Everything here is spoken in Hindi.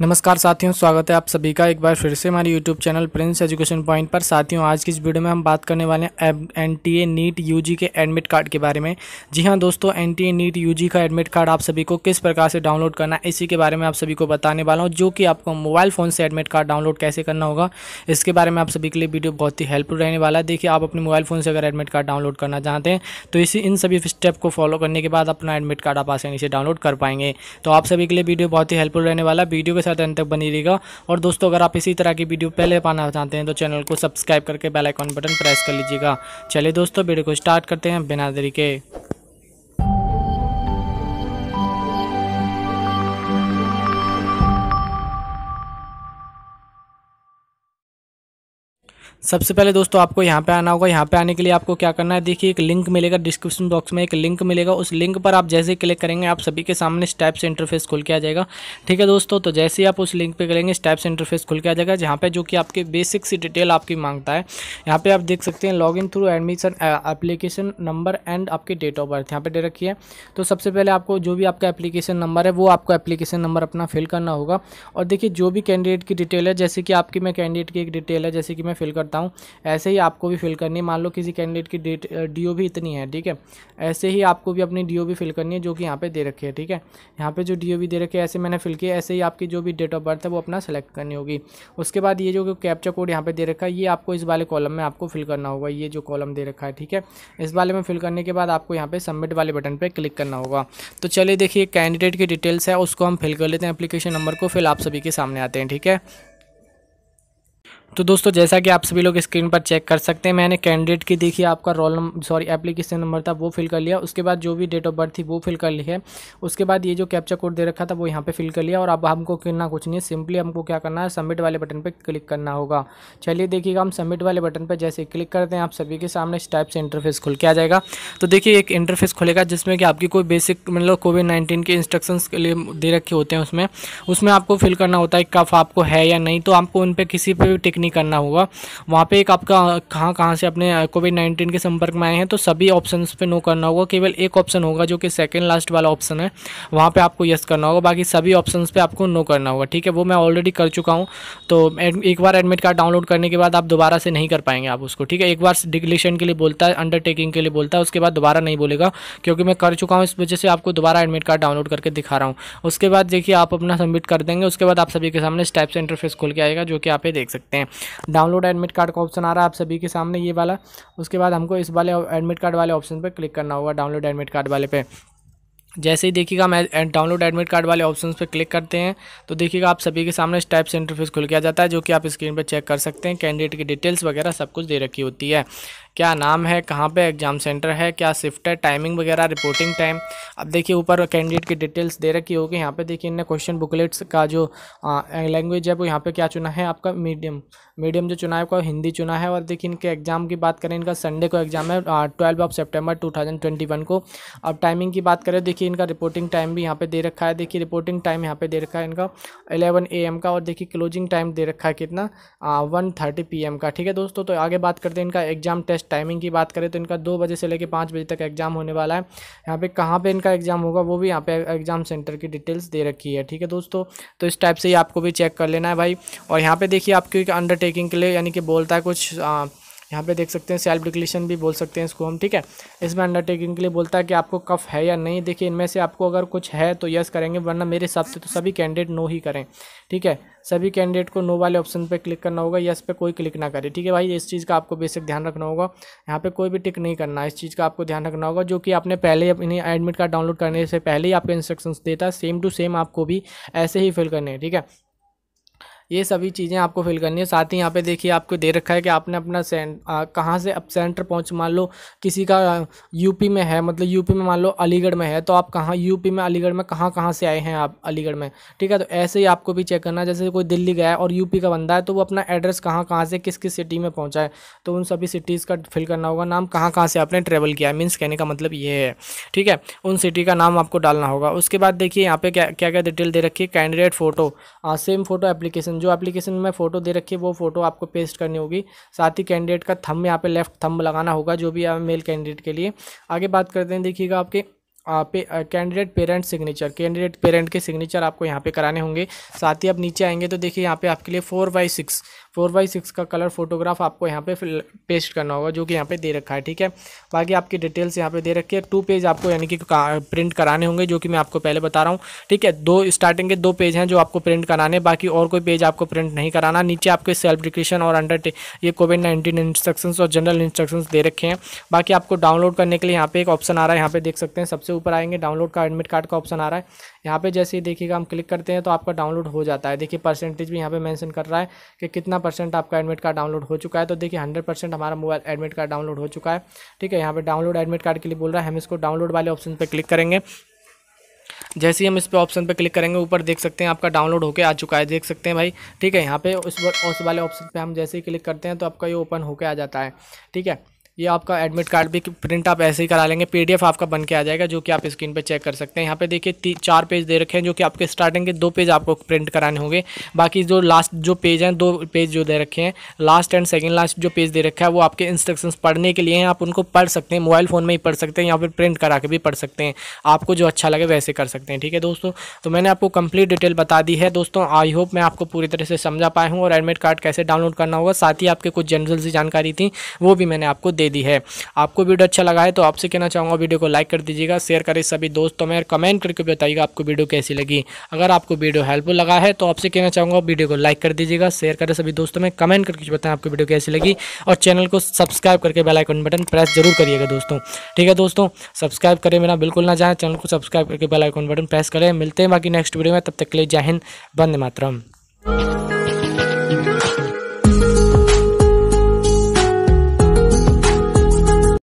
नमस्कार साथियों स्वागत है आप सभी का एक बार फिर से हमारे YouTube channel prince education point पर साथियों आज की इस वीडियो में हम बात करने वाले हैं N T A NEET U G के एडमिट कार्ड के बारे में जी हाँ दोस्तों N T A NEET U G का एडमिट कार्ड आप सभी को किस प्रकार से डाउनलोड करना है इसी के बारे में आप सभी को बताने वाला हूँ जो कि आपको मोबाइल फ़ोन से एडमिट कार्ड डाउनलोड कैसे करना होगा इसके बारे में आप सभी के लिए वीडियो बहुत ही हेल्पफुल रहने वाला है देखिए आप अपने मोबाइल फ़ोन से अगर एडमिट कार्ड डाउनलोड करना चाहते हैं तो इसी इन सभी स्टेप को फॉलो करने के बाद अपना एडमिट कार्ड आप आसानी से डाउनलोड कर पाएंगे तो आप सभी के लिए वीडियो बहुत ही हेल्पफुल रहने वाला वीडियो साथ एंड तक बनी रहेगा और दोस्तों अगर आप इसी तरह की वीडियो पहले पाना चाहते हैं तो चैनल को सब्सक्राइब करके बेलाइकॉन बटन प्रेस कर लीजिएगा चलिए दोस्तों वीडियो को स्टार्ट करते हैं बिना देरी के सबसे पहले दोस्तों आपको यहाँ पे आना होगा यहाँ पे आने के लिए आपको क्या करना है देखिए एक लिंक मिलेगा डिस्क्रिप्शन बॉक्स में एक लिंक मिलेगा उस लिंक पर आप जैसे क्लिक करेंगे आप सभी के सामने स्टेप्स इंटरफेस खुल के आ जाएगा ठीक है दोस्तों तो जैसे ही आप उस लिंक पे करेंगे स्टेप्स इंटरफेस खुल के आ जाएगा जहाँ पे जो कि आपके बेसिक सी डिटेल आपकी मांगता है यहाँ पर आप देख सकते हैं log in through admission application number and आपके डेट ऑफ बर्थ यहाँ पर दे रखी है तो सबसे पहले आपको जो भी आपका एप्लीकेशन नंबर है वो आपको एप्लीकेशन नंबर अपना फिल करना होगा और देखिए जो भी कैंडिडेट की डिटेल है जैसे कि आपकी मैं कैंडिडेट की एक डिटेल है जैसे कि मैं फिल करता बताता हूँ ऐसे ही आपको भी फिल करनी है मान लो किसी कैंडिडेट की डेट डी भी इतनी है ठीक है ऐसे ही आपको भी अपनी डी भी फिल करनी है जो कि यहाँ पर दे रखी है ठीक है यहाँ पर जो डी दे रखी है ऐसे मैंने फिल किया ऐसे ही आपकी जो भी डेट ऑफ बर्थ है वो अपना सेलेक्ट करनी होगी उसके बाद ये जो कैप्चा कोड यहाँ पर दे रखा है ये आपको इस वाले कॉलम में आपको फिल करना होगा ये जो कॉलम दे रखा है ठीक है इस वाले में फिल करने के बाद आपको यहाँ पर सबमिट वाले बटन पर क्लिक करना होगा तो चलिए देखिए कैंडिडेट की डिटेल्स है उसको हम फिल कर लेते हैं एप्लीकेशन नंबर को फिर आप सभी के सामने आते हैं ठीक है तो दोस्तों जैसा कि आप सभी लोग स्क्रीन पर चेक कर सकते हैं मैंने कैंडिडेट की देखी आपका roll number sorry application number था वो फिल कर लिया उसके बाद जो भी डेट ऑफ बर्थ थी वो फिल कर ली है उसके बाद ये जो कैप्चा कोड दे रखा था वो यहाँ पे फिल कर लिया और अब हमको करना कुछ नहीं है सिंपली हमको क्या करना है सबमिट वाले बटन पर क्लिक करना होगा चलिए देखिएगा हम सबमिट वाले बटन पर जैसे क्लिक करते हैं आप सभी के सामने इस टाइप से इंटरफेस खुल के आ जाएगा तो देखिए एक इंटरफेस खुलेगा जिसमें कि आपकी कोई बेसिक मतलब कोविड नाइन्टीन के इंस्ट्रक्शन के लिए दे रखे होते हैं उसमें उसमें आपको फिल करना होता है कफ आपको है या नहीं तो आपको उन पर किसी पर भी टेक्निक नहीं करना होगा वहाँ पे एक आपका कहाँ कहाँ से अपने कोविड नाइन्टीन के संपर्क में आए हैं तो सभी ऑप्शन पे नो करना होगा केवल एक ऑप्शन होगा जो कि सेकेंड लास्ट वाला ऑप्शन है वहाँ पर आपको येस करना होगा बाकी सभी ऑप्शन पर आपको नो करना होगा ठीक है वो मैं ऑलरेडी कर चुका हूँ तो एक बार एडमिट कार्ड डाउनलोड करने के बाद आप दोबारा से नहीं कर पाएंगे आप उसको ठीक है एक बार डिग्लेशन के लिए बोलता है अंडरटेकिंग के लिए बोलता है उसके बाद दोबारा नहीं बोलेगा क्योंकि मैं कर चुका हूँ इस वजह से आपको दोबारा एडमिट कार्ड डाउनलोड करके दिखा रहा हूँ उसके बाद देखिए आप अपना सबमिट कर देंगे उसके बाद आप सभी के सामने स्टेप्स इंटरफेस खोल के आएगा जो कि आप ये देख सकते हैं डाउनलोड एडमिट कार्ड का ऑप्शन आ रहा है आप सभी के सामने ये वाला उसके बाद हमको इस वाले एडमिट कार्ड वाले ऑप्शन पर क्लिक करना होगा डाउनलोड एडमिट कार्ड वाले पे जैसे ही देखिएगा हम डाउनलोड एडमिट कार्ड वाले ऑप्शन पर क्लिक करते हैं तो देखिएगा आप सभी के सामने इस टाइप से इंटरफेस खुल किया जाता है जो कि आप स्क्रीन पर चेक कर सकते हैं कैंडिडेट की डिटेल्स वगैरह सब कुछ दे रखी होती है क्या नाम है कहाँ पे एग्जाम सेंटर है क्या शिफ्ट है टाइमिंग वगैरह रिपोर्टिंग टाइम अब देखिए ऊपर कैंडिडेट की डिटेल्स दे रखी होगी यहाँ पे देखिए इनने क्वेश्चन बुकलेट्स का जो लैंग्वेज है वो यहाँ पे क्या चुना है आपका मीडियम मीडियम जो चुना है आपका हिंदी चुना है और देखिए इनके एग्जाम की बात करें इनका संडे को एग्जाम है ट्वेल्व ऑफ सेप्टेम्बर टू को अब टाइमिंग की बात करें देखिए देखिए इनका रिपोर्टिंग टाइम भी यहाँ पे दे रखा है देखिए रिपोर्टिंग टाइम यहाँ पे दे रखा है इनका 11 एएम का और देखिए क्लोजिंग टाइम दे रखा है कितना वन थर्टी पी का ठीक है दोस्तों तो आगे बात करते हैं इनका एग्जाम टेस्ट टाइमिंग की बात करें तो इनका दो बजे से लेकर पाँच बजे तक एग्जाम होने वाला है यहाँ पर कहाँ पर इनका एग्जाम होगा वो भी यहाँ पे एग्जाम सेंटर की डिटेल्स दे रखी है ठीक है दोस्तों तो इस टाइप से ही आपको भी चेक कर लेना है भाई और यहाँ पर देखिए आपकी अंडरटेकिंग के लिए यानी कि बोलता है कुछ यहाँ पे देख सकते हैं सेल्फ डिक्लेशन भी बोल सकते हैं इसको हम ठीक है इसमें अंडरटेकिंग के लिए बोलता है कि आपको कफ है या नहीं देखिए इनमें से आपको अगर कुछ है तो यस करेंगे वरना मेरे हिसाब से तो सभी कैंडिडेट नो ही करें ठीक है सभी कैंडिडेट को नो वाले ऑप्शन पे क्लिक करना होगा यस पे कोई क्लिक ना करे ठीक है भाई इस चीज़ का आपको बेसिक ध्यान रखना होगा यहाँ पे कोई भी टिक नहीं करना इस चीज़ का आपको ध्यान रखना होगा जो कि आपने पहले अपनी एडमिट कार्ड डाउनलोड करने से पहले ही आपको इंस्ट्रक्शंस देता सेम टू सेम आपको भी ऐसे ही फिल करने हैं ठीक है ये सभी चीज़ें आपको फिल करनी है साथ ही यहाँ पे देखिए आपको दे रखा है कि आपने अपना सेंट कहाँ से अब सेंटर पहुँच मान लो किसी का यूपी में है मतलब यूपी में मान लो अलीगढ़ में है तो आप कहाँ यूपी में अलीगढ़ में कहाँ कहाँ से आए हैं आप अलीगढ़ में ठीक है तो ऐसे ही आपको भी चेक करना है जैसे कोई दिल्ली गया है और यूपी का बंदा है तो वो अपना एड्रेस कहाँ कहाँ से किस किस सिटी में पहुँचा है तो उन सभी सिटीज़ का फिल करना होगा नाम कहाँ कहाँ से आपने ट्रेवल किया है मीन्स कहने का मतलब ये है ठीक है उन सिटी का नाम आपको डालना होगा उसके बाद देखिए यहाँ पे क्या क्या क्या डिटेल दे रखी है candidate photo same photo application जो एप्लीकेशन में फ़ोटो दे रखी है वो फ़ोटो आपको पेस्ट करनी होगी साथ ही कैंडिडेट का थंब यहाँ पे लेफ्ट थंब लगाना होगा जो भी मेल कैंडिडेट के लिए आगे बात करते हैं देखिएगा आपके candidate parent signature candidate parent के सिग्नेचर आपको यहाँ पे कराने होंगे साथ ही आप नीचे आएंगे तो देखिए यहाँ पे आपके लिए four by six four by six का कलर फोटोग्राफ आपको यहाँ पे पेस्ट करना होगा जो कि यहाँ पे दे रखा है ठीक है बाकी आपकी डिटेल्स यहाँ पे दे रखी है टू पेज आपको यानी कि प्रिंट कराने होंगे जो कि मैं आपको पहले बता रहा हूँ ठीक है दो स्टार्टिंग के दो पेज हैं जो आपको प्रिंट कराने बाकी और कोई पेज आपको प्रिंट नहीं कराना नीचे आपके सेल्फ डिक्रेशन और अंडर ये कोविड नाइन्टीन इंस्ट्रक्शन और जनरल इंस्ट्रक्शन दे रखे हैं बाकी आपको डाउनलोड करने के लिए यहाँ पे एक ऑप्शन आ रहा है यहाँ पे देख सकते हैं सबसे ऊपर आएंगे डाउनलोड का एडमिट कार्ड का ऑप्शन आ रहा है यहाँ पे जैसे ही देखिएगा हम क्लिक करते हैं तो आपका डाउनलोड हो जाता है देखिए परसेंटेज भी यहाँ पे मेंशन कर रहा है कि कितना परसेंट आपका एडमिट कार्ड डाउनलोड हो चुका है तो देखिए हंड्रेड परसेंट हमारा मोबाइल एडमिट कार्ड डाउनलोड हो चुका है ठीक है यहाँ पर डाउनलोड एडमिट कार्ड के लिए बोल रहा है हम इसको डाउनलोड वाले ऑप्शन पर क्लिक करेंगे जैसे ही हम इस पर ऑप्शन पर क्लिक करेंगे ऊपर देख सकते हैं आपका डाउनलोड होकर आ चुका है देख सकते हैं भाई ठीक है यहाँ पे उस उस वाले ऑप्शन पे हम जैसे ही क्लिक करते हैं तो आपका ये ओपन होकर आ जाता है ठीक है ये आपका एडमिट कार्ड भी प्रिंट आप ऐसे ही करा लेंगे पीडीएफ आपका बन के आ जाएगा जो कि आप स्क्रीन पे चेक कर सकते हैं यहाँ पे देखिए चार पेज दे रखे हैं जो कि आपके स्टार्टिंग के दो पेज आपको प्रिंट कराने होंगे बाकी जो लास्ट जो पेज हैं दो पेज जो दे रखे हैं लास्ट एंड सेकेंड लास्ट जो पेज दे रखा है वो आपके इंस्ट्रक्शन पढ़ने के लिए हैं आप उनको पढ़ सकते हैं मोबाइल फ़ोन में ही पढ़ सकते हैं या फिर प्रिंट करा के भी पढ़ सकते हैं आपको जो अच्छा लगे वैसे कर सकते हैं ठीक है दोस्तों तो मैंने आपको कंप्लीट डिटेल बता दी है दोस्तों आई होप मैं आपको पूरी तरह से समझा पाया हूँ और एडमिट कार्ड कैसे डाउनलोड करना होगा साथ ही आपके कुछ जनरल सी जानकारी थी वो भी मैंने आपको दे दे दी है आपको वीडियो अच्छा लगा है तो आपसे कहना चाहूँगा वीडियो को लाइक कर दीजिएगा शेयर करें सभी दोस्तों में कमेंट करके बताइएगा आपको वीडियो कैसी लगी अगर आपको वीडियो हेल्पफुल लगा है तो आपसे कहना चाहूँगा वीडियो को लाइक कर दीजिएगा शेयर करें सभी दोस्तों में कमेंट करके बताएं आपको वीडियो कैसी लगी और चैनल को सब्सक्राइब करके बेलाइकन बटन प्रेस जरूर करिएगा दोस्तों ठीक है दोस्तों सब्सक्राइब करें मेरा बिल्कुल ना जाए चैनल को सब्सक्राइब करके बेलाइकन बटन प्रेस करें मिलते हैं बाकी नेक्स्ट वीडियो में तब तक के लिए जय हिंद बंद मातरम